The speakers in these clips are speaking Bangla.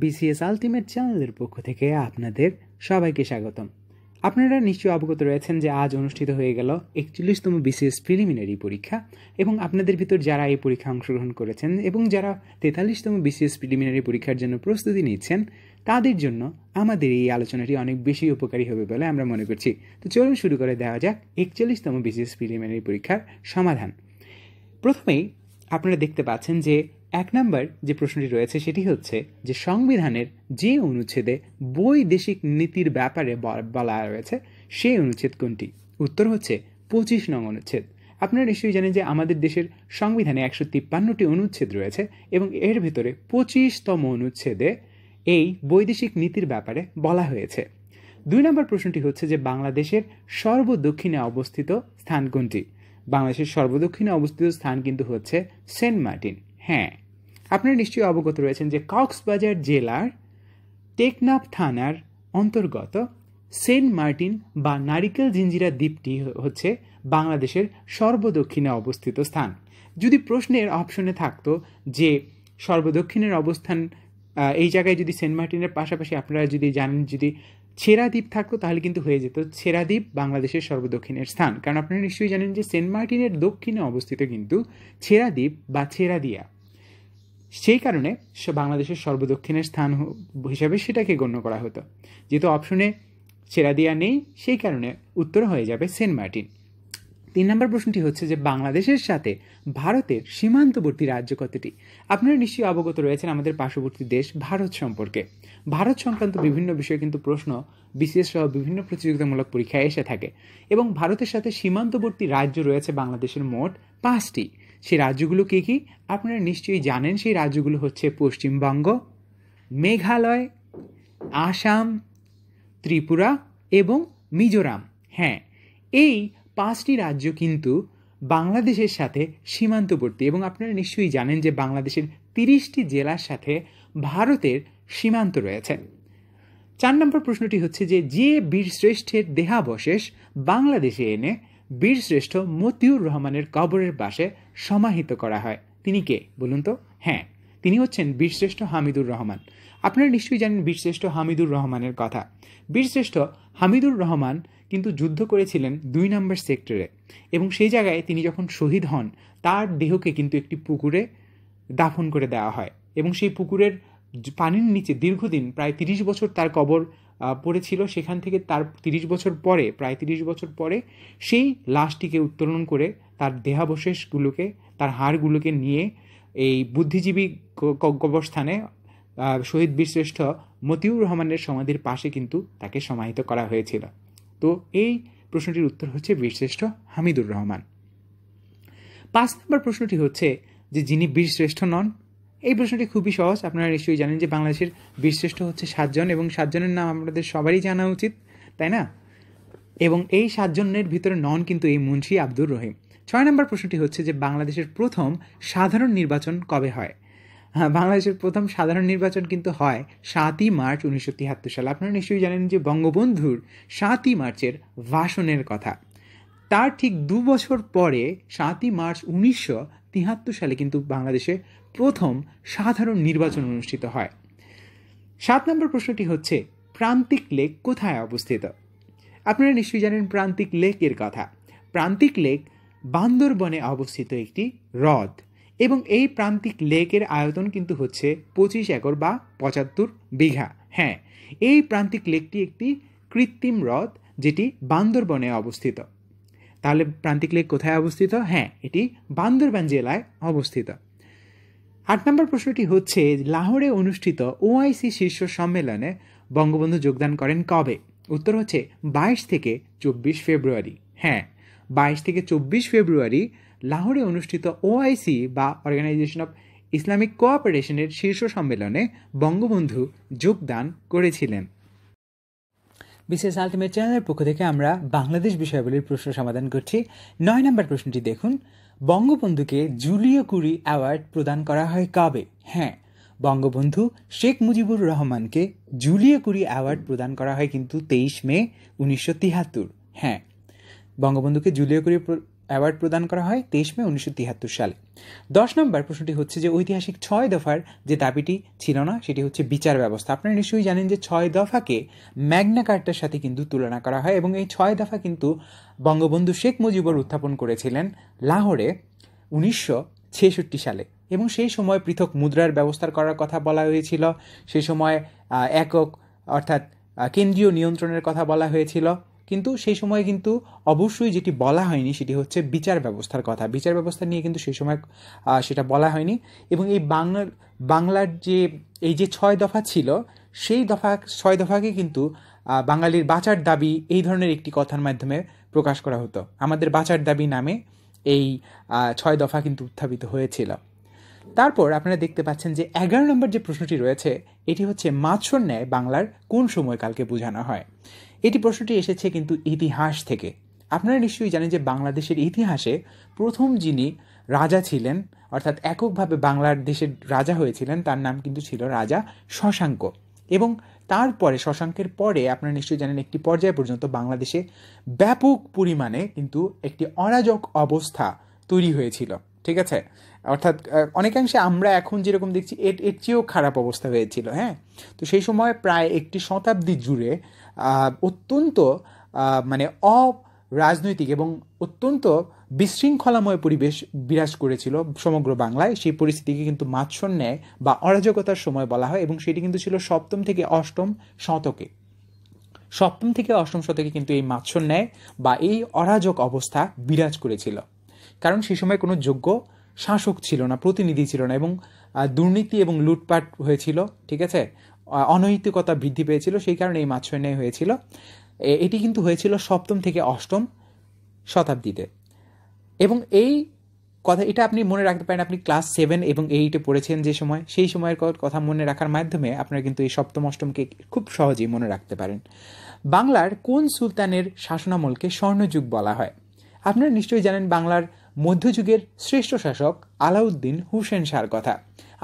বিসিএস আলটিমেট চ্যানেলের পক্ষ থেকে আপনাদের সবাইকে স্বাগতম আপনারা নিশ্চয়ই অবগত রয়েছেন যে আজ অনুষ্ঠিত হয়ে গেল একচল্লিশতম বিসিএস প্রিলিমিনারি পরীক্ষা এবং আপনাদের ভিতর যারা এই পরীক্ষা অংশগ্রহণ করেছেন এবং যারা তেতাল্লিশতম বিসিএস প্রিলিমিনারি পরীক্ষার জন্য প্রস্তুতি নিচ্ছেন তাদের জন্য আমাদের এই আলোচনাটি অনেক বেশি উপকারী হবে বলে আমরা মনে করছি তো চলুন শুরু করে দেওয়া যাক একচল্লিশতম বিসিএস প্রিলিমিনারি পরীক্ষার সমাধান প্রথমেই আপনারা দেখতে পাচ্ছেন যে এক নম্বর যে প্রশ্নটি রয়েছে সেটি হচ্ছে যে সংবিধানের যে অনুচ্ছেদে বৈদেশিক নীতির ব্যাপারে বলা রয়েছে সেই অনুচ্ছেদ কোনটি উত্তর হচ্ছে পঁচিশ নং অনুচ্ছেদ আপনারা নিশ্চয়ই জানেন যে আমাদের দেশের সংবিধানে একশো তিপ্পান্নটি অনুচ্ছেদ রয়েছে এবং এর ভিতরে পঁচিশতম অনুচ্ছেদে এই বৈদেশিক নীতির ব্যাপারে বলা হয়েছে দুই নম্বর প্রশ্নটি হচ্ছে যে বাংলাদেশের সর্বদক্ষিণে অবস্থিত স্থান কোনটি বাংলাদেশের সর্বদক্ষিণে অবস্থিত স্থান কিন্তু হচ্ছে সেন্ট মার্টিন হ্যাঁ আপনারা নিশ্চয়ই অবগত রয়েছেন যে কক্সবাজার জেলার টেকনাফ থানার অন্তর্গত সেন্ট মার্টিন বা নারিকেল জিঞ্জিরা দ্বীপটি হচ্ছে বাংলাদেশের সর্বদক্ষিণে অবস্থিত স্থান যদি প্রশ্নের অপশনে থাকতো যে সর্বদক্ষিণের অবস্থান এই জায়গায় যদি সেন্ট মার্টিনের পাশাপাশি আপনারা যদি জানেন যদি ছেড়া দ্বীপ থাকতো তাহলে কিন্তু হয়ে যেত ছেড়া দ্বীপ বাংলাদেশের সর্বদক্ষিণের স্থান কারণ আপনারা নিশ্চয়ই জানেন যে সেন্ট মার্টিনের দক্ষিণে অবস্থিত কিন্তু ছেড়া দ্বীপ বা ছেড়া দিয়া সেই কারণে বাংলাদেশের সর্বদক্ষিণের স্থান হিসাবে সেটাকে গণ্য করা হতো যেহেতু অপশনে দেওয়া নেই সেই কারণে উত্তর হয়ে যাবে সেন্ট মার্টিন তিন নম্বর প্রশ্নটি হচ্ছে যে বাংলাদেশের সাথে ভারতের সীমান্তবর্তী রাজ্য কতটি আপনারা নিশ্চয়ই অবগত রয়েছেন আমাদের পার্শ্ববর্তী দেশ ভারত সম্পর্কে ভারত সংক্রান্ত বিভিন্ন বিষয়ে কিন্তু প্রশ্ন বিসিএস সহ বিভিন্ন প্রতিযোগিতামূলক পরীক্ষায় এসে থাকে এবং ভারতের সাথে সীমান্তবর্তী রাজ্য রয়েছে বাংলাদেশের মোট পাঁচটি সেই রাজ্যগুলো কী কী আপনারা নিশ্চয়ই জানেন সেই রাজ্যগুলো হচ্ছে পশ্চিমবঙ্গ মেঘালয় আসাম ত্রিপুরা এবং মিজোরাম হ্যাঁ এই পাঁচটি রাজ্য কিন্তু বাংলাদেশের সাথে সীমান্তবর্তী এবং আপনারা নিশ্চয়ই জানেন যে বাংলাদেশের তিরিশটি জেলার সাথে ভারতের সীমান্ত রয়েছে চার নম্বর প্রশ্নটি হচ্ছে যে যে বীরশ্রেষ্ঠের দেহাবশেষ বাংলাদেশে এনে বীরশ্রেষ্ঠ মতিউর রহমানের কবরের পাশে সমাহিত করা হয় তিনি কে বলুন তো হ্যাঁ তিনি হচ্ছেন বীরশ্রেষ্ঠ হামিদুর রহমান আপনারা নিশ্চয়ই জানেন বীরশ্রেষ্ঠ হামিদুর রহমানের কথা বীরশ্রেষ্ঠ হামিদুর রহমান কিন্তু যুদ্ধ করেছিলেন দুই নম্বর সেক্টরে এবং সেই জায়গায় তিনি যখন শহীদ হন তার দেহকে কিন্তু একটি পুকুরে দাফন করে দেওয়া হয় এবং সেই পুকুরের পানির নিচে দীর্ঘদিন প্রায় তিরিশ বছর তার কবর পড়েছিল সেখান থেকে তার তিরিশ বছর পরে প্রায় তিরিশ বছর পরে সেই লাশটিকে উত্তোলন করে তার দেহাবশেষগুলোকে তার হাড়গুলোকে নিয়ে এই বুদ্ধিজীবী কবরস্থানে শহীদ বীরশ্রেষ্ঠ মতিউর রহমানের সমাধির পাশে কিন্তু তাকে সমাহিত করা হয়েছিল তো এই প্রশ্নটির উত্তর হচ্ছে বীরশ্রেষ্ঠ হামিদুর রহমান পাঁচ নম্বর প্রশ্নটি হচ্ছে যে যিনি বীরশ্রেষ্ঠ নন এই প্রশ্নটি খুবই সহজ আপনারা নিশ্চয়ই জানেন যে বাংলাদেশের বীরশ্রেষ্ঠ হচ্ছে সাতজন এবং সাতজনের নাম আমাদের সবারই জানা উচিত তাই না এবং এই সাতজনের ভিতরে নন কিন্তু এই মুন্সি আব্দুর রহিম ছয় নম্বর প্রশ্নটি হচ্ছে যে বাংলাদেশের প্রথম সাধারণ নির্বাচন কবে হয় হ্যাঁ বাংলাদেশের প্রথম সাধারণ নির্বাচন কিন্তু হয় সাতই মার্চ উনিশশো তিয়াত্তর সালে আপনারা নিশ্চয়ই জানেন যে বঙ্গবন্ধুর সাতই মার্চের ভাষণের কথা তার ঠিক দু বছর পরে সাতই মার্চ উনিশশো তিহাত্তর সালে কিন্তু বাংলাদেশে প্রথম সাধারণ নির্বাচন অনুষ্ঠিত হয় সাত নম্বর প্রশ্নটি হচ্ছে প্রান্তিক লেক কোথায় অবস্থিত আপনারা নিশ্চয়ই জানেন প্রান্তিক লেকের কথা প্রান্তিক লেক বান্দরবনে অবস্থিত একটি হ্রদ এবং এই প্রান্তিক লেকের আয়তন কিন্তু হচ্ছে পঁচিশ একর বা পঁচাত্তর বিঘা হ্যাঁ এই প্রান্তিক লেকটি একটি কৃত্রিম হ্রদ যেটি বান্দরবনে অবস্থিত তাহলে প্রান্তিক লেক কোথায় অবস্থিত হ্যাঁ এটি বান্দরবান জেলায় অবস্থিত আট নম্বর প্রশ্নটি হচ্ছে লাহোরে অনুষ্ঠিত ওআইসি শীর্ষ সম্মেলনে বঙ্গবন্ধু যোগদান করেন কবে উত্তর হচ্ছে বাইশ থেকে চব্বিশ ফেব্রুয়ারি হ্যাঁ বাইশ থেকে চব্বিশ ফেব্রুয়ারি লাহোরে অনুষ্ঠিত ওআইসি বা অর্গানাইজেশন অফ ইসলামিক কোঅপারেশনের শীর্ষ সম্মেলনে বঙ্গবন্ধু যোগদান করেছিলেন বিসিএস আলটিমেট চ্যানেলের পক্ষ থেকে আমরা বাংলাদেশ বিষয়াবলীর প্রশ্ন সমাধান করছি নয় নম্বর প্রশ্নটি দেখুন বঙ্গবন্ধুকে জুলিও কুরি অ্যাওয়ার্ড প্রদান করা হয় কবে হ্যাঁ বঙ্গবন্ধু শেখ মুজিবুর রহমানকে জুলিও কুরি অ্যাওয়ার্ড প্রদান করা হয় কিন্তু তেইশ মে উনিশশো তিহাত্তর হ্যাঁ বঙ্গবন্ধুকে জুলিও কুরি অ্যাওয়ার্ড প্রদান করা হয় তেইশ মে উনিশশো তিয়াত্তর সালে দশ নম্বর প্রশ্নটি হচ্ছে যে ঐতিহাসিক ছয় দফার যে দাবিটি ছিল না সেটি হচ্ছে বিচার ব্যবস্থা আপনারা নিশ্চয়ই জানেন যে ছয় দফাকে ম্যাগনা কার্টার সাথে কিন্তু তুলনা করা হয় এবং এই ছয় দফা কিন্তু বঙ্গবন্ধু শেখ মুজিবর উত্থাপন করেছিলেন লাহোরে উনিশশো ছেষট্টি সালে এবং সেই সময় পৃথক মুদ্রার ব্যবস্থা করার কথা বলা হয়েছিল সেই সময় একক অর্থাৎ কেন্দ্রীয় নিয়ন্ত্রণের কথা বলা হয়েছিল কিন্তু সেই সময় কিন্তু অবশ্যই যেটি বলা হয়নি সেটি হচ্ছে বিচার ব্যবস্থার কথা বিচার ব্যবস্থা নিয়ে কিন্তু সেই সময় সেটা বলা হয়নি এবং এই বাংলার বাংলার যে এই যে ছয় দফা ছিল সেই দফা ছয় দফাকে কিন্তু বাঙালির বাঁচার দাবি এই ধরনের একটি কথার মাধ্যমে প্রকাশ করা হতো আমাদের বাঁচার দাবি নামে এই ছয় দফা কিন্তু উত্থাপিত হয়েছিল তারপর আপনারা দেখতে পাচ্ছেন যে এগারো নম্বর যে প্রশ্নটি রয়েছে এটি হচ্ছে মাছর ন্যায় বাংলার কোন সময়কালকে বোঝানো হয় এটি প্রশ্নটি এসেছে কিন্তু ইতিহাস থেকে আপনারা নিশ্চয়ই জানেন যে বাংলাদেশের ইতিহাসে প্রথম যিনি রাজা ছিলেন অর্থাৎ এককভাবে বাংলাদেশের রাজা হয়েছিলেন তার নাম কিন্তু ছিল রাজা শশাঙ্ক এবং তারপরে শশাঙ্কের পরে আপনারা নিশ্চয়ই জানেন একটি পর্যায় পর্যন্ত বাংলাদেশে ব্যাপক পরিমাণে কিন্তু একটি অরাজক অবস্থা তৈরি হয়েছিল ঠিক আছে অর্থাৎ অনেকাংশে আমরা এখন যেরকম দেখছি এর এর চেয়েও খারাপ অবস্থা হয়েছিল হ্যাঁ তো সেই সময় প্রায় একটি শতাব্দী জুড়ে অত্যন্ত মানে অ রাজনৈতিক এবং অত্যন্ত বিশৃঙ্খলাময় পরিবেশ বিরাজ করেছিল সমগ্র বাংলায় সেই পরিস্থিতিকে কিন্তু মাৎসর ন্যায় বা অরাজকতার সময় বলা হয় এবং সেটি কিন্তু ছিল সপ্তম থেকে অষ্টম শতকে সপ্তম থেকে অষ্টম শতকে কিন্তু এই মাৎসর ন্যায় বা এই অরাজক অবস্থা বিরাজ করেছিল কারণ সেই সময় কোনো যোগ্য শাসক ছিল না প্রতিনিধি ছিল না এবং দুর্নীতি এবং লুটপাট হয়েছিল ঠিক আছে অনৈতিকতা বৃদ্ধি পেয়েছিল সেই কারণে এই মাৎসন্যায় হয়েছিল এটি কিন্তু হয়েছিল সপ্তম থেকে অষ্টম শতাব্দীতে এবং এই কথা এটা আপনি মনে রাখতে পারেন আপনি ক্লাস সেভেন এবং এইটে পড়েছেন যে সময় সেই সময়ের কথা মনে রাখার মাধ্যমে আপনারা কিন্তু এই সপ্তম অষ্টমকে খুব সহজেই মনে রাখতে পারেন বাংলার কোন সুলতানের শাসনামলকে স্বর্ণযুগ বলা হয় আপনারা নিশ্চয়ই জানেন বাংলার মধ্যযুগের শ্রেষ্ঠ শাসক আলাউদ্দিন হুসেন শাহর কথা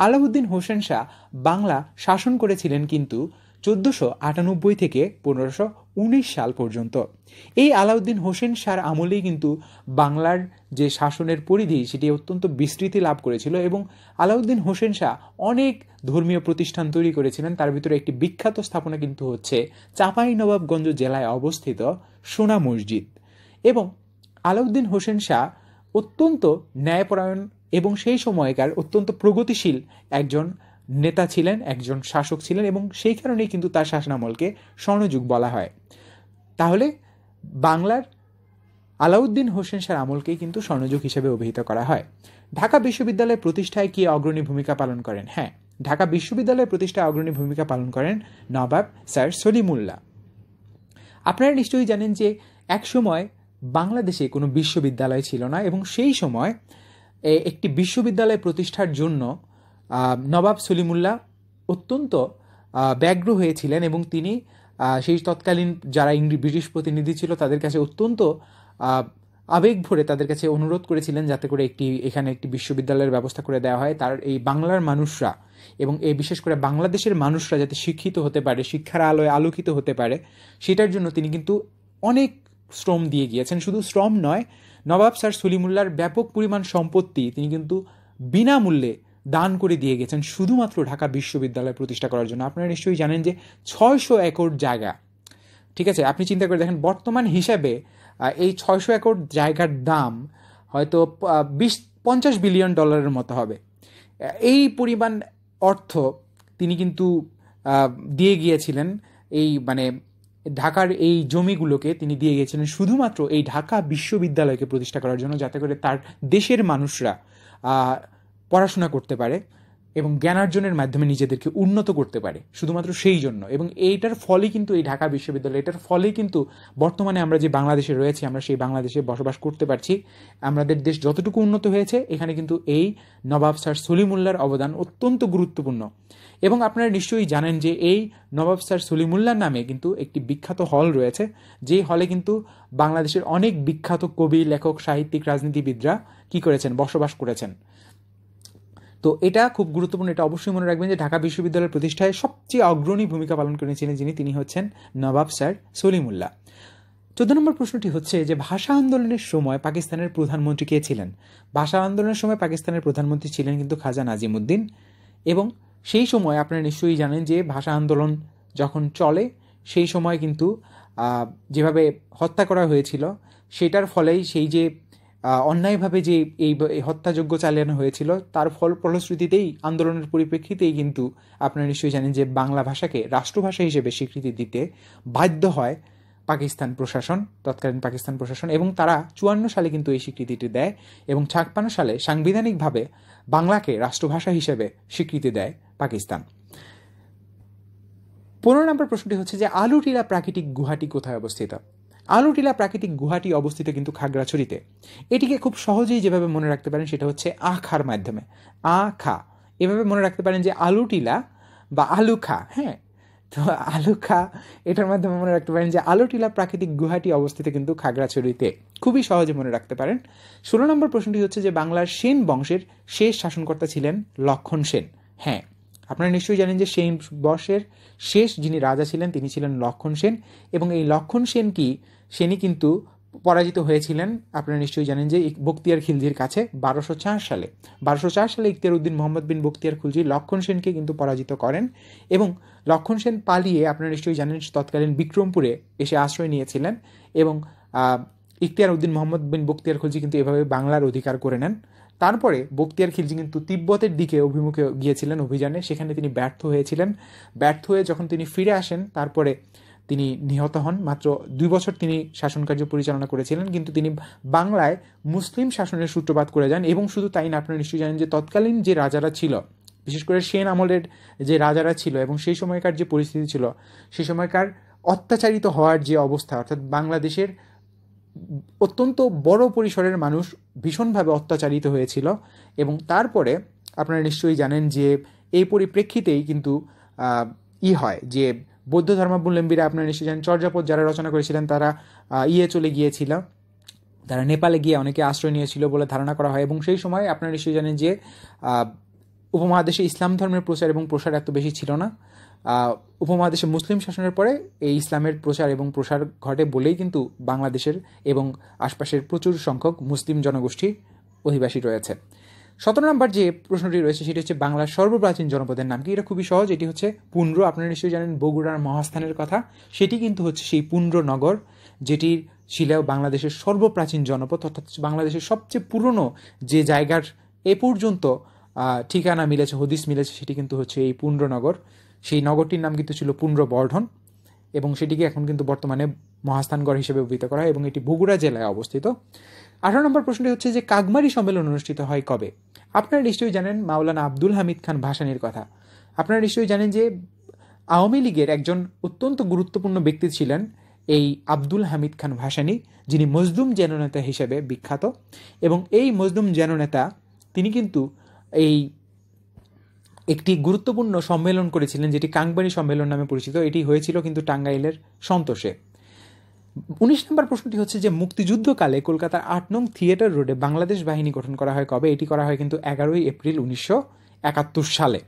আলাউদ্দিন হোসেন শাহ বাংলা শাসন করেছিলেন কিন্তু চোদ্দশো আটানব্বই থেকে পনেরোশো উনিশ সাল পর্যন্ত এই আলাউদ্দিন হোসেন শাহর আমলেই কিন্তু বাংলার যে শাসনের পরিধি সেটি অত্যন্ত বিস্তৃতি লাভ করেছিল এবং আলাউদ্দিন হোসেন শাহ অনেক ধর্মীয় প্রতিষ্ঠান তৈরি করেছিলেন তার ভিতরে একটি বিখ্যাত স্থাপনা কিন্তু হচ্ছে চাঁপাই নবাবগঞ্জ জেলায় অবস্থিত সোনা মসজিদ এবং আলাউদ্দিন হোসেন শাহ অত্যন্ত ন্যায়পরায়ণ এবং সেই সময়কার অত্যন্ত প্রগতিশীল একজন নেতা ছিলেন একজন শাসক ছিলেন এবং সেই কারণেই কিন্তু তার শাসনামলকে স্বর্ণযুগ বলা হয় তাহলে বাংলার আলাউদ্দিন হোসেন শাহ আমলকেই কিন্তু স্বর্ণযুগ হিসেবে অভিহিত করা হয় ঢাকা বিশ্ববিদ্যালয় প্রতিষ্ঠায় কি অগ্রণী ভূমিকা পালন করেন হ্যাঁ ঢাকা বিশ্ববিদ্যালয় প্রতিষ্ঠায় অগ্রণী ভূমিকা পালন করেন নবাব স্যার সলিমুল্লাহ আপনারা নিশ্চয়ই জানেন যে একসময় বাংলাদেশে কোনো বিশ্ববিদ্যালয় ছিল না এবং সেই সময় একটি বিশ্ববিদ্যালয় প্রতিষ্ঠার জন্য নবাব সলিমুল্লাহ অত্যন্ত ব্যগ্র হয়েছিলেন এবং তিনি সেই তৎকালীন যারা ইংরেজ ব্রিটিশ প্রতিনিধি ছিল তাদের কাছে অত্যন্ত আবেগ ভরে তাদের কাছে অনুরোধ করেছিলেন যাতে করে একটি এখানে একটি বিশ্ববিদ্যালয়ের ব্যবস্থা করে দেওয়া হয় তার এই বাংলার মানুষরা এবং এই বিশেষ করে বাংলাদেশের মানুষরা যাতে শিক্ষিত হতে পারে শিক্ষার আলোয় আলোকিত হতে পারে সেটার জন্য তিনি কিন্তু অনেক শ্রম দিয়ে গিয়েছেন শুধু শ্রম নয় নবাব স্যার সলিমুল্লার ব্যাপক পরিমাণ সম্পত্তি তিনি কিন্তু বিনামূল্যে দান করে দিয়ে গেছেন শুধুমাত্র ঢাকা বিশ্ববিদ্যালয় প্রতিষ্ঠা করার জন্য আপনারা নিশ্চয়ই জানেন যে ছয়শো একর জায়গা ঠিক আছে আপনি চিন্তা করে দেখেন বর্তমান হিসাবে এই ছয়শো একর জায়গার দাম হয়তো বিশ পঞ্চাশ বিলিয়ন ডলারের মতো হবে এই পরিমাণ অর্থ তিনি কিন্তু দিয়ে গিয়েছিলেন এই মানে ঢাকার এই জমিগুলোকে তিনি দিয়ে গিয়েছিলেন শুধুমাত্র এই ঢাকা বিশ্ববিদ্যালয়কে প্রতিষ্ঠা করার জন্য যাতে করে তার দেশের মানুষরা পড়াশোনা করতে পারে এবং জ্ঞানার্জনের মাধ্যমে নিজেদেরকে উন্নত করতে পারে শুধুমাত্র সেই জন্য এবং এইটার ফলেই কিন্তু এই ঢাকা বিশ্ববিদ্যালয় এটার ফলেই কিন্তু বর্তমানে আমরা যে বাংলাদেশে রয়েছি আমরা সেই বাংলাদেশে বসবাস করতে পারছি আমাদের দেশ যতটুকু উন্নত হয়েছে এখানে কিন্তু এই নবাব স্যার সলিমুল্লার অবদান অত্যন্ত গুরুত্বপূর্ণ এবং আপনারা নিশ্চয়ই জানেন যে এই নবাব স্যার সলিমুল্লাহ নামে কিন্তু একটি বিখ্যাত হল রয়েছে যেই হলে কিন্তু বাংলাদেশের অনেক বিখ্যাত কবি লেখক সাহিত্যিক রাজনীতিবিদরা কি করেছেন বসবাস করেছেন তো এটা খুব গুরুত্বপূর্ণ এটা অবশ্যই মনে রাখবেন যে ঢাকা বিশ্ববিদ্যালয়ের প্রতিষ্ঠায় সবচেয়ে অগ্রণী ভূমিকা পালন করেছিলেন যিনি তিনি হচ্ছেন নবাব স্যার সলিমুল্লাহ চোদ্দ নম্বর প্রশ্নটি হচ্ছে যে ভাষা আন্দোলনের সময় পাকিস্তানের প্রধানমন্ত্রী কে ছিলেন ভাষা আন্দোলনের সময় পাকিস্তানের প্রধানমন্ত্রী ছিলেন কিন্তু খাজা নাজিমুদ্দিন এবং সেই সময় আপনারা নিশ্চয়ই জানেন যে ভাষা আন্দোলন যখন চলে সেই সময় কিন্তু যেভাবে হত্যা করা হয়েছিল সেটার ফলেই সেই যে অন্যায়ভাবে যে এই হত্যাযজ্ঞ চালানো হয়েছিল তার ফল ফলশ্রুতিতেই আন্দোলনের পরিপ্রেক্ষিতেই কিন্তু আপনারা নিশ্চয়ই জানেন যে বাংলা ভাষাকে রাষ্ট্রভাষা হিসেবে স্বীকৃতি দিতে বাধ্য হয় পাকিস্তান প্রশাসন তৎকালীন পাকিস্তান প্রশাসন এবং তারা চুয়ান্ন সালে কিন্তু এই স্বীকৃতিটি দেয় এবং ছাপ্পান্ন সালে সাংবিধানিকভাবে বাংলাকে রাষ্ট্রভাষা হিসেবে স্বীকৃতি দেয় পাকিস্তান পনেরো নম্বর প্রশ্নটি হচ্ছে যে আলুটিলা প্রাকৃতিক গুহাটি কোথায় অবস্থিত আলোটিলা প্রাকৃতিক গুহাটি অবস্থিত কিন্তু খাগড়াছড়িতে এটিকে খুব সহজেই যেভাবে মনে রাখতে পারেন সেটা হচ্ছে আখার মাধ্যমে আ খা এভাবে মনে রাখতে পারেন যে আলুটিলা বা আলুখা হ্যাঁ তো আলুখা এটার মাধ্যমে মনে রাখতে পারেন যে আলোটিলা প্রাকৃতিক গুহাটি অবস্থিত কিন্তু খাগড়াছড়িতে খুবই সহজে মনে রাখতে পারেন ষোলো নম্বর প্রশ্নটি হচ্ছে যে বাংলার সেন বংশের শেষ শাসনকর্তা ছিলেন লক্ষণ সেন হ্যাঁ আপনারা নিশ্চয়ই জানেন যে সেন বংশের শেষ যিনি রাজা ছিলেন তিনি ছিলেন লক্ষণ সেন এবং এই লক্ষণ সেন কি সেনি কিন্তু পরাজিত হয়েছিলেন আপনারা নিশ্চয়ই জানেন যে বক্তিয়ার খিলজির কাছে বারোশো চার সালে বারোশো চার সালে ইখতিয়ার উদ্দিন মোহাম্মদ বিন বক্তিয়ার খুলজি লক্ষণ সেনকে কিন্তু পরাজিত করেন এবং লক্ষণ সেন পালিয়ে আপনারা নিশ্চয়ই জানেন তৎকালীন বিক্রমপুরে এসে আশ্রয় নিয়েছিলেন এবং ইখতিয়ার উদ্দিন মোহাম্মদ বিন বক্তিয়ার খুলজি কিন্তু এভাবে বাংলার অধিকার করে নেন তারপরে বক্তিয়ার খিলজি কিন্তু তিব্বতের দিকে অভিমুখে গিয়েছিলেন অভিযানে সেখানে তিনি ব্যর্থ হয়েছিলেন ব্যর্থ হয়ে যখন তিনি ফিরে আসেন তারপরে তিনি নিহত হন মাত্র দুই বছর তিনি শাসনকার্য পরিচালনা করেছিলেন কিন্তু তিনি বাংলায় মুসলিম শাসনের সূত্রপাত করে যান এবং শুধু তাই না আপনারা নিশ্চয়ই জানেন যে তৎকালীন যে রাজারা ছিল বিশেষ করে সেন আমলের যে রাজারা ছিল এবং সেই সময়কার যে পরিস্থিতি ছিল সেই সময়কার অত্যাচারিত হওয়ার যে অবস্থা অর্থাৎ বাংলাদেশের অত্যন্ত বড় পরিসরের মানুষ ভীষণভাবে অত্যাচারিত হয়েছিল এবং তারপরে আপনারা নিশ্চয়ই জানেন যে এই পরিপ্রেক্ষিতেই কিন্তু ই হয় যে বৌদ্ধ ধর্মাবলম্বীরা আপনারা নিশ্চয়ই জানেন চর্যাপদ যারা রচনা করেছিলেন তারা ইয়ে চলে গিয়েছিল তারা নেপালে গিয়ে অনেকে আশ্রয় নিয়েছিল বলে ধারণা করা হয় এবং সেই সময় আপনারা নিশ্চয়ই জানেন যে উপমহাদেশে ইসলাম ধর্মের প্রচার এবং প্রসার এত বেশি ছিল না উপমহাদেশে মুসলিম শাসনের পরে এই ইসলামের প্রচার এবং প্রসার ঘটে বলেই কিন্তু বাংলাদেশের এবং আশপাশের প্রচুর সংখ্যক মুসলিম জনগোষ্ঠীর অধিবাসী রয়েছে সতেরো নম্বর যে প্রশ্নটি রয়েছে সেটি হচ্ছে বাংলার সর্বপ্রাচীন জনপদের নাম কি এটা খুবই সহজ এটি হচ্ছে পুন্ড্র আপনারা নিশ্চয়ই জানেন বগুড়ার মহাস্থানের কথা সেটি কিন্তু হচ্ছে সেই পুন্ড্র নগর যেটির ছিল বাংলাদেশের সর্বপ্রাচীন জনপদ অর্থাৎ বাংলাদেশের সবচেয়ে পুরনো যে জায়গার এ পর্যন্ত ঠিকানা মিলেছে হদিস মিলেছে সেটি কিন্তু হচ্ছে এই পুণ্ড্রনগর সেই নগরটির নাম কিন্তু ছিল বর্ধন এবং সেটিকে এখন কিন্তু বর্তমানে মহাস্থানগড় হিসেবে অভিহিত করা হয় এবং এটি বগুড়া জেলায় অবস্থিত আঠারো নম্বর প্রশ্নটি হচ্ছে যে কাকমারি সম্মেলন অনুষ্ঠিত হয় কবে আপনারা নিশ্চয়ই জানেন মাওলানা আব্দুল হামিদ খান ভাসানির কথা আপনারা নিশ্চয়ই জানেন যে আওয়ামী লীগের একজন অত্যন্ত গুরুত্বপূর্ণ ব্যক্তি ছিলেন এই আব্দুল হামিদ খান ভাসানি যিনি মজলুম জেননেতা হিসেবে বিখ্যাত এবং এই মজলুম নেতা তিনি কিন্তু এই একটি গুরুত্বপূর্ণ সম্মেলন করেছিলেন যেটি কাংবাড়ি সম্মেলন নামে পরিচিত এটি হয়েছিল কিন্তু টাঙ্গাইলের সন্তোষে উনিশ নম্বর প্রশ্নটি হচ্ছে যে মুক্তিযুদ্ধকালে কলকাতার আট নং থিয়েটার রোডে বাংলাদেশ বাহিনী গঠন করা হয় কবে এটি করা হয় কিন্তু এগারোই এপ্রিল উনিশশো একাত্তর সালে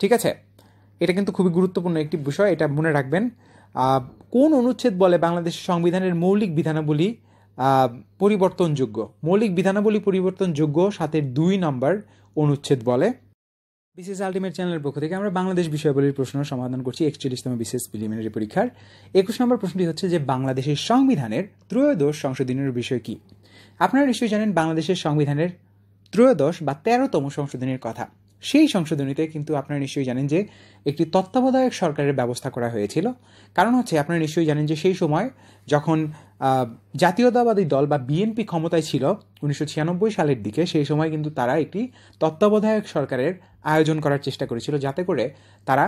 ঠিক আছে এটা কিন্তু খুবই গুরুত্বপূর্ণ একটি বিষয় এটা মনে রাখবেন কোন অনুচ্ছেদ বলে বাংলাদেশের সংবিধানের মৌলিক বিধানাবলী পরিবর্তনযোগ্য মৌলিক বিধানাবলী পরিবর্তনযোগ্য সাথে দুই নম্বর অনুচ্ছেদ বলে বিসিএস আলটিমেট চ্যানেলের পক্ষ থেকে আমরা বাংলাদেশ বিষয়গুলির প্রশ্ন সমাধান করছি একচল্লিশতম বিশেষ প্রিলিমিনারি পরীক্ষার একুশ নম্বর প্রশ্নটি হচ্ছে যে বাংলাদেশের সংবিধানের ত্রয়োদশ সংশোধনের বিষয় কি আপনারা নিশ্চয়ই জানেন বাংলাদেশের সংবিধানের ত্রয়োদশ বা তেরোতম সংশোধনের কথা সেই সংশোধনীতে কিন্তু আপনারা নিশ্চয়ই জানেন যে একটি তত্ত্বাবধায়ক সরকারের ব্যবস্থা করা হয়েছিল কারণ হচ্ছে আপনারা নিশ্চয়ই জানেন যে সেই সময় যখন জাতীয়তাবাদী দল বা বিএনপি ক্ষমতায় ছিল উনিশশো সালের দিকে সেই সময় কিন্তু তারা একটি তত্ত্বাবধায়ক সরকারের আয়োজন করার চেষ্টা করেছিল যাতে করে তারা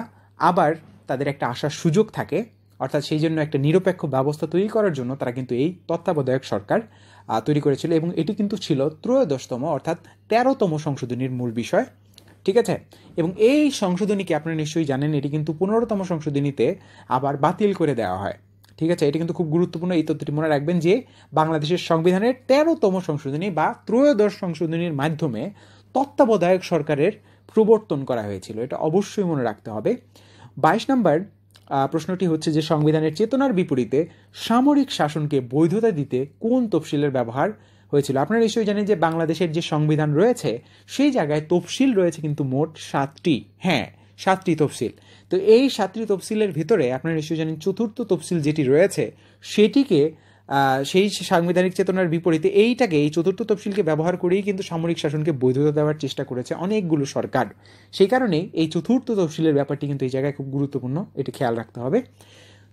আবার তাদের একটা আসার সুযোগ থাকে অর্থাৎ সেই জন্য একটা নিরপেক্ষ ব্যবস্থা তৈরি করার জন্য তারা কিন্তু এই তত্ত্বাবধায়ক সরকার তৈরি করেছিল এবং এটি কিন্তু ছিল ত্রয়োদশতম অর্থাৎ তেরোতম সংশোধনীর মূল বিষয় ঠিক আছে এবং এই সংশোধনীকে আপনারা নিশ্চয়ই জানেন এটি কিন্তু পনেরোতম সংশোধনীতে আবার বাতিল করে দেওয়া হয় ঠিক আছে এটা কিন্তু খুব গুরুত্বপূর্ণ এই তথ্যটি মনে রাখবেন যে বাংলাদেশের সংবিধানের তেরোতম সংশোধনী বা ত্রয়োদশ সংশোধনীর মাধ্যমে তত্ত্বাবধায়ক সরকারের প্রবর্তন করা হয়েছিল এটা অবশ্যই মনে রাখতে হবে বাইশ নম্বর প্রশ্নটি হচ্ছে যে সংবিধানের চেতনার বিপরীতে সামরিক শাসনকে বৈধতা দিতে কোন তফসিলের ব্যবহার হয়েছিল আপনারা নিশ্চয়ই জানেন যে বাংলাদেশের যে সংবিধান রয়েছে সেই জায়গায় তফসিল রয়েছে কিন্তু মোট সাতটি হ্যাঁ সাতটি তফসিল তো এই সাতটি তফসিলের ভিতরে আপনারা নিশ্চয়ই জানেন চতুর্থ তফসিল যেটি রয়েছে সেটিকে সেই সাংবিধানিক চেতনার বিপরীতে এইটাকে এই চতুর্থ তফসিলকে ব্যবহার করেই কিন্তু সামরিক শাসনকে বৈধতা দেওয়ার চেষ্টা করেছে অনেকগুলো সরকার সেই কারণে এই চতুর্থ তফসিলের ব্যাপারটি কিন্তু এই জায়গায় খুব গুরুত্বপূর্ণ এটি খেয়াল রাখতে হবে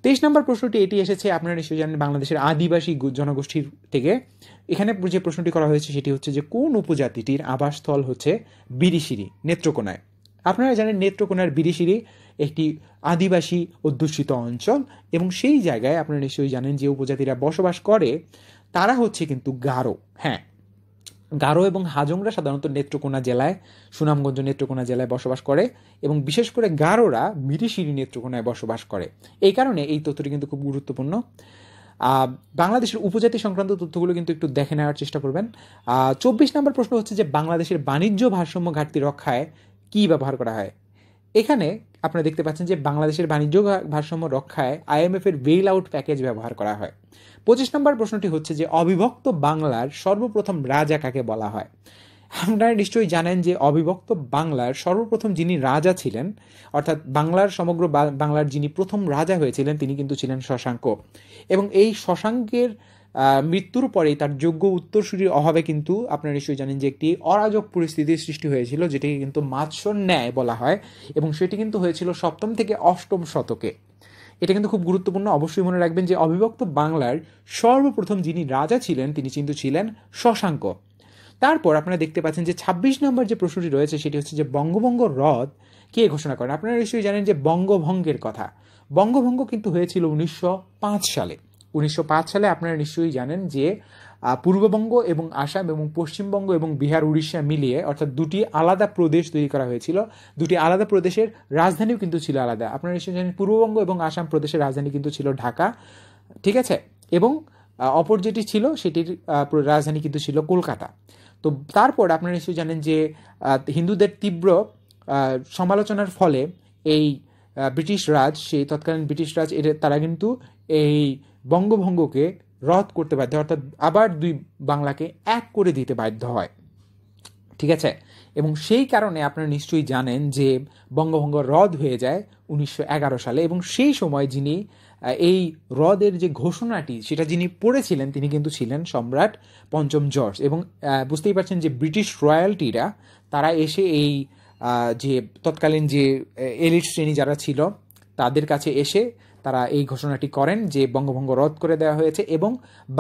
তেইশ নম্বর প্রশ্নটি এটি এসেছে আপনারা নিশ্চয়ই জানেন বাংলাদেশের আদিবাসী জনগোষ্ঠীর থেকে এখানে যে প্রশ্নটি করা হয়েছে সেটি হচ্ছে যে কোন উপজাতিটির আবাসস্থল হচ্ছে বিরিশিরি নেত্রকোনায় আপনারা জানেন নেত্রকোনার বিরিশিরি একটি আদিবাসী অধ্যুষিত অঞ্চল এবং সেই জায়গায় আপনারা নিশ্চয়ই জানেন যে উপজাতিরা বসবাস করে তারা হচ্ছে কিন্তু গারো হ্যাঁ গারো এবং হাজংরা সাধারণত নেত্রকোনা জেলায় সুনামগঞ্জ নেত্রকোনা জেলায় বসবাস করে এবং বিশেষ করে গারোরা মিরিশিরি নেত্রকোনায় বসবাস করে এই কারণে এই তথ্যটি কিন্তু খুব গুরুত্বপূর্ণ বাংলাদেশের উপজাতি সংক্রান্ত তথ্যগুলো কিন্তু একটু দেখে নেওয়ার চেষ্টা করবেন চব্বিশ নম্বর প্রশ্ন হচ্ছে যে বাংলাদেশের বাণিজ্য ভারসাম্য ঘাটতি রক্ষায় কি ব্যবহার করা হয় এখানে আপনারা দেখতে পাচ্ছেন যে বাংলাদেশের বাণিজ্য ভারসাম্য রক্ষায় আইএমএফের বেইল আউট প্যাকেজ ব্যবহার করা হয় পঁচিশ নম্বর প্রশ্নটি হচ্ছে যে অবিভক্ত বাংলার সর্বপ্রথম রাজা কাকে বলা হয় আপনারা নিশ্চয়ই জানেন যে অবিভক্ত বাংলার সর্বপ্রথম যিনি রাজা ছিলেন অর্থাৎ বাংলার সমগ্র বাংলার যিনি প্রথম রাজা হয়েছিলেন তিনি কিন্তু ছিলেন শশাঙ্ক এবং এই শশাঙ্কের মৃত্যুর পরেই তার যোগ্য উত্তরসূরির অভাবে কিন্তু আপনারা নিশ্চয়ই জানেন যে একটি অরাজক পরিস্থিতির সৃষ্টি হয়েছিল যেটিকে কিন্তু মাৎসর ন্যায় বলা হয় এবং সেটি কিন্তু হয়েছিল সপ্তম থেকে অষ্টম শতকে এটা কিন্তু খুব গুরুত্বপূর্ণ অবশ্যই মনে রাখবেন যে অবিভক্ত বাংলার সর্বপ্রথম যিনি রাজা ছিলেন তিনি কিন্তু ছিলেন শশাঙ্ক তারপর আপনারা দেখতে পাচ্ছেন যে ছাব্বিশ নম্বর যে প্রশ্নটি রয়েছে সেটি হচ্ছে যে বঙ্গভঙ্গ হ্রদ কে ঘোষণা করেন আপনারা নিশ্চয়ই জানেন যে বঙ্গভঙ্গের কথা বঙ্গভঙ্গ কিন্তু হয়েছিল উনিশশো সালে উনিশশো সালে আপনারা নিশ্চয়ই জানেন যে পূর্ববঙ্গ এবং আসাম এবং পশ্চিমবঙ্গ এবং বিহার উড়িষ্যা মিলিয়ে অর্থাৎ দুটি আলাদা প্রদেশ তৈরি করা হয়েছিল দুটি আলাদা প্রদেশের রাজধানীও কিন্তু ছিল আলাদা আপনারা নিশ্চয়ই জানেন পূর্ববঙ্গ এবং আসাম প্রদেশের রাজধানী কিন্তু ছিল ঢাকা ঠিক আছে এবং অপর যেটি ছিল সেটির রাজধানী কিন্তু ছিল কলকাতা তো তারপর আপনারা নিশ্চয়ই জানেন যে হিন্দুদের তীব্র সমালোচনার ফলে এই ব্রিটিশ রাজ সেই তৎকালীন ব্রিটিশ রাজ এর তারা কিন্তু এই বঙ্গভঙ্গকে রদ করতে বাধ্য অর্থাৎ আবার দুই বাংলাকে এক করে দিতে বাধ্য হয় ঠিক আছে এবং সেই কারণে আপনারা নিশ্চয়ই জানেন যে বঙ্গভঙ্গ হ্রদ হয়ে যায় উনিশশো সালে এবং সেই সময় যিনি এই হ্রদের যে ঘোষণাটি সেটা যিনি পড়েছিলেন তিনি কিন্তু ছিলেন সম্রাট পঞ্চম জর্জ এবং বুঝতেই পারছেন যে ব্রিটিশ রয়্যালটিরা তারা এসে এই যে তৎকালীন যে এলিট শ্রেণী যারা ছিল তাদের কাছে এসে তারা এই ঘোষণাটি করেন যে বঙ্গভঙ্গ রদ করে দেওয়া হয়েছে এবং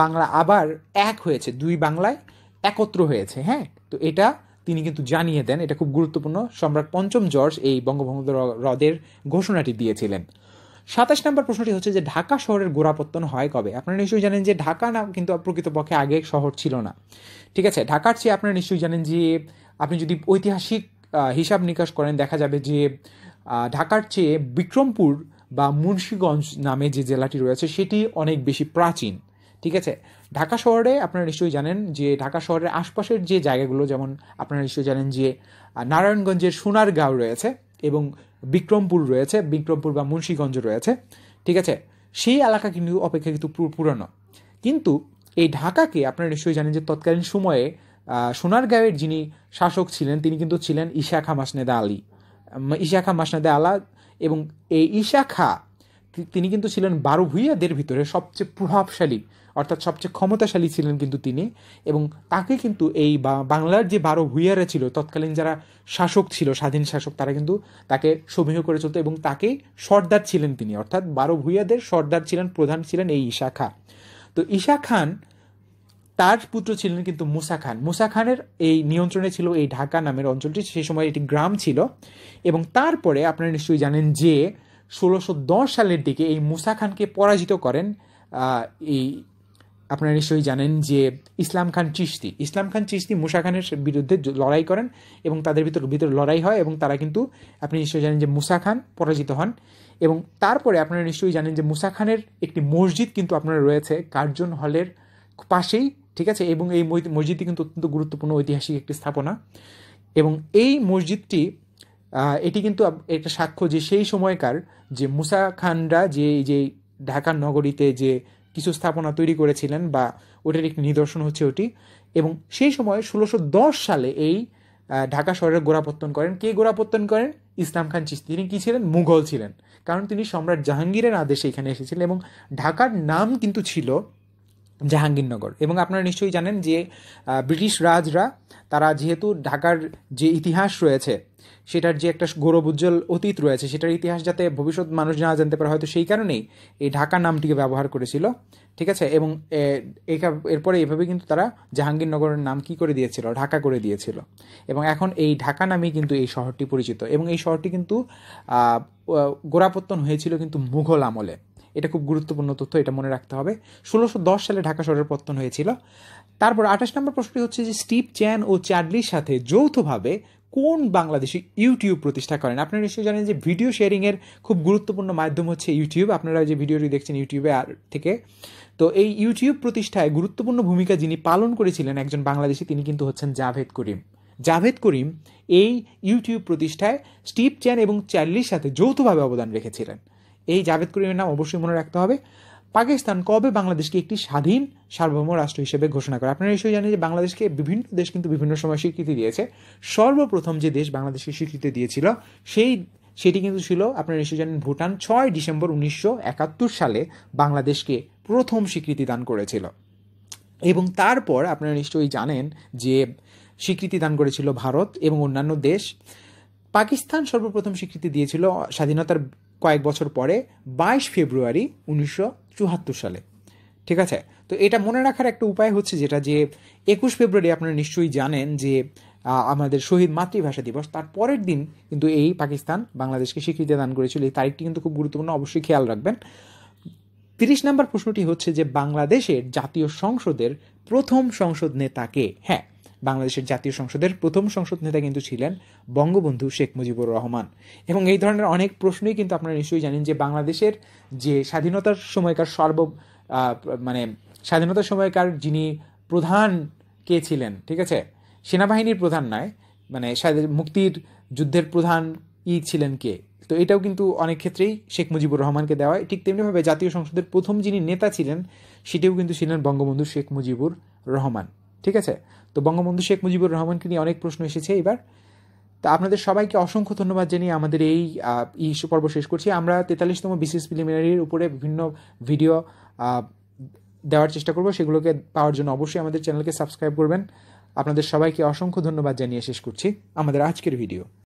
বাংলা আবার এক হয়েছে দুই বাংলায় একত্র হয়েছে হ্যাঁ তো এটা তিনি কিন্তু জানিয়ে দেন এটা খুব গুরুত্বপূর্ণ সম্রাট পঞ্চম জর্জ এই বঙ্গভঙ্গ হ্রদের ঘোষণাটি দিয়েছিলেন সাতাশ নম্বর প্রশ্নটি হচ্ছে যে ঢাকা শহরের গোড়াপত্তন হয় কবে আপনারা নিশ্চয়ই জানেন যে ঢাকা না কিন্তু প্রকৃতপক্ষে আগে শহর ছিল না ঠিক আছে ঢাকার চেয়ে আপনারা নিশ্চয়ই জানেন যে আপনি যদি ঐতিহাসিক হিসাব নিকাশ করেন দেখা যাবে যে ঢাকার চেয়ে বিক্রমপুর বা মুন্সীগঞ্জ নামে যে জেলাটি রয়েছে সেটি অনেক বেশি প্রাচীন ঠিক আছে ঢাকা শহরে আপনারা নিশ্চয়ই জানেন যে ঢাকা শহরের আশপাশের যে জায়গাগুলো যেমন আপনারা নিশ্চয়ই জানেন যে নারায়ণগঞ্জের সোনারগাঁও রয়েছে এবং বিক্রমপুর রয়েছে বিক্রমপুর বা মুন্সীগঞ্জ রয়েছে ঠিক আছে সেই এলাকা কিন্তু অপেক্ষাকৃত পুরনো কিন্তু এই ঢাকাকে আপনারা নিশ্চয়ই জানেন যে তৎকালীন সময়ে সোনারগাঁওয়ের যিনি শাসক ছিলেন তিনি কিন্তু ছিলেন ইশাখা মাসনেদা আলী ইশাখা মাসনেদা আলা এবং এই ঈশা খা তিনি কিন্তু ছিলেন বারো ভূঁইয়াদের ভিতরে সবচেয়ে প্রভাবশালী অর্থাৎ সবচেয়ে ক্ষমতাশালী ছিলেন কিন্তু তিনি এবং তাকে কিন্তু এই বাংলার যে বারো ভূঁইয়ারা ছিল তৎকালীন যারা শাসক ছিল স্বাধীন শাসক তারা কিন্তু তাকে সমীহ করে চলতো এবং তাকে সর্দার ছিলেন তিনি অর্থাৎ বারো ভূঁইয়াদের সর্দার ছিলেন প্রধান ছিলেন এই ঈশা খা তো ঈশা খান তার পুত্র ছিলেন কিন্তু মুসা খান মুসা খানের এই নিয়ন্ত্রণে ছিল এই ঢাকা নামের অঞ্চলটি সেই সময় এটি গ্রাম ছিল এবং তারপরে আপনারা নিশ্চয়ই জানেন যে ষোলোশো দশ সালের দিকে এই মুসা খানকে পরাজিত করেন এই আপনারা নিশ্চয়ই জানেন যে ইসলাম খান চিস্তি ইসলাম খান চিস্তি মুসা খানের বিরুদ্ধে লড়াই করেন এবং তাদের ভিতর ভিতর লড়াই হয় এবং তারা কিন্তু আপনি নিশ্চয়ই জানেন যে মুসা খান পরাজিত হন এবং তারপরে আপনারা নিশ্চয়ই জানেন যে মুসা খানের একটি মসজিদ কিন্তু আপনারা রয়েছে কার্জন হলের পাশেই ঠিক আছে এবং এই মসজিদটি কিন্তু অত্যন্ত গুরুত্বপূর্ণ ঐতিহাসিক একটি স্থাপনা এবং এই মসজিদটি এটি কিন্তু একটা সাক্ষ্য যে সেই সময়কার যে মুসা খানরা যে যে ঢাকা নগরীতে যে কিছু স্থাপনা তৈরি করেছিলেন বা ওটার একটি নিদর্শন হচ্ছে ওটি এবং সেই সময় ষোলোশো সালে এই ঢাকা শহরের গোড়াপত্তন করেন কে গোড়াপত্তন করেন ইসলাম খান চিস্তি তিনি কী ছিলেন মুঘল ছিলেন কারণ তিনি সম্রাট জাহাঙ্গীরের আদেশে এখানে এসেছিলেন এবং ঢাকার নাম কিন্তু ছিল জাহাঙ্গীরনগর এবং আপনারা নিশ্চয়ই জানেন যে ব্রিটিশ রাজরা তারা যেহেতু ঢাকার যে ইতিহাস রয়েছে সেটার যে একটা গৌরব উজ্জ্বল অতীত রয়েছে সেটার ইতিহাস যাতে ভবিষ্যৎ মানুষ না জানতে পারে হয়তো সেই কারণেই এই ঢাকা নামটিকে ব্যবহার করেছিল ঠিক আছে এবং এরপরে এভাবে কিন্তু তারা জাহাঙ্গীরনগরের নাম কি করে দিয়েছিল ঢাকা করে দিয়েছিল এবং এখন এই ঢাকা নামেই কিন্তু এই শহরটি পরিচিত এবং এই শহরটি কিন্তু গোড়াপত্তন হয়েছিল কিন্তু মুঘল আমলে এটা খুব গুরুত্বপূর্ণ তথ্য এটা মনে রাখতে হবে ষোলোশো দশ সালে ঢাকা শহরের পত্তন হয়েছিল তারপর আঠাশ নম্বর প্রশ্নটি হচ্ছে যে স্টিভ চ্যান ও চার্লির সাথে যৌথভাবে কোন বাংলাদেশি ইউটিউব প্রতিষ্ঠা করেন আপনারা নিশ্চয়ই জানেন যে ভিডিও শেয়ারিংয়ের খুব গুরুত্বপূর্ণ মাধ্যম হচ্ছে ইউটিউব আপনারা যে ভিডিওটি দেখছেন ইউটিউবে আর থেকে তো এই ইউটিউব প্রতিষ্ঠায় গুরুত্বপূর্ণ ভূমিকা যিনি পালন করেছিলেন একজন বাংলাদেশি তিনি কিন্তু হচ্ছেন জাভেদ করিম জাভেদ করিম এই ইউটিউব প্রতিষ্ঠায় স্টিভ চ্যান এবং চার্লির সাথে যৌথভাবে অবদান রেখেছিলেন এই জাভেদ করিমের নাম অবশ্যই মনে রাখতে হবে পাকিস্তান কবে বাংলাদেশকে একটি স্বাধীন সার্বভৌম রাষ্ট্র হিসেবে ঘোষণা করে আপনারা এসেও জানেন যে বাংলাদেশকে বিভিন্ন দেশ কিন্তু বিভিন্ন সময় স্বীকৃতি দিয়েছে সর্বপ্রথম যে দেশ বাংলাদেশকে স্বীকৃতি দিয়েছিল সেই সেটি কিন্তু ছিল আপনারা নিশ্চয়ই জানেন ভুটান ছয় ডিসেম্বর উনিশশো একাত্তর সালে বাংলাদেশকে প্রথম স্বীকৃতি দান করেছিল এবং তারপর আপনারা নিশ্চয়ই জানেন যে স্বীকৃতি দান করেছিল ভারত এবং অন্যান্য দেশ পাকিস্তান সর্বপ্রথম স্বীকৃতি দিয়েছিল স্বাধীনতার কয়েক বছর পরে বাইশ ফেব্রুয়ারি উনিশশো চুয়াত্তর সালে ঠিক আছে তো এটা মনে রাখার একটা উপায় হচ্ছে যেটা যে একুশ ফেব্রুয়ারি আপনারা নিশ্চয়ই জানেন যে আমাদের শহীদ মাতৃভাষা দিবস তার পরের দিন কিন্তু এই পাকিস্তান বাংলাদেশকে স্বীকৃতি দান করেছিল এই তারিখটি কিন্তু খুব গুরুত্বপূর্ণ অবশ্যই খেয়াল রাখবেন তিরিশ নম্বর প্রশ্নটি হচ্ছে যে বাংলাদেশের জাতীয় সংসদের প্রথম সংসদ নেতাকে হ্যাঁ বাংলাদেশের জাতীয় সংসদের প্রথম সংসদ নেতা কিন্তু ছিলেন বঙ্গবন্ধু শেখ মুজিবুর রহমান এবং এই ধরনের অনেক প্রশ্নই কিন্তু আপনারা নিশ্চয়ই জানেন যে বাংলাদেশের যে স্বাধীনতার সময়কার সর্ব মানে স্বাধীনতার সময়কার যিনি প্রধান কে ছিলেন ঠিক আছে সেনাবাহিনীর প্রধান নয় মানে মুক্তির যুদ্ধের প্রধান ই ছিলেন কে তো এটাও কিন্তু অনেক ক্ষেত্রেই শেখ মুজিবুর রহমানকে দেওয়া হয় ঠিক তেমনিভাবে জাতীয় সংসদের প্রথম যিনি নেতা ছিলেন সেটিও কিন্তু ছিলেন বঙ্গবন্ধু শেখ মুজিবুর রহমান ঠিক আছে তো বঙ্গবন্ধু শেখ মুজিবুর রহমানকে নিয়ে অনেক প্রশ্ন এসেছে এবার তা আপনাদের সবাইকে অসংখ্য ধন্যবাদ জানিয়ে আমাদের এই ইস্যু পর্ব শেষ করছি আমরা তেতাল্লিশতম বিসিএস প্রিলিমিনারির উপরে বিভিন্ন ভিডিও দেওয়ার চেষ্টা করব সেগুলোকে পাওয়ার জন্য অবশ্যই আমাদের চ্যানেলকে সাবস্ক্রাইব করবেন আপনাদের সবাইকে অসংখ্য ধন্যবাদ জানিয়ে শেষ করছি আমাদের আজকের ভিডিও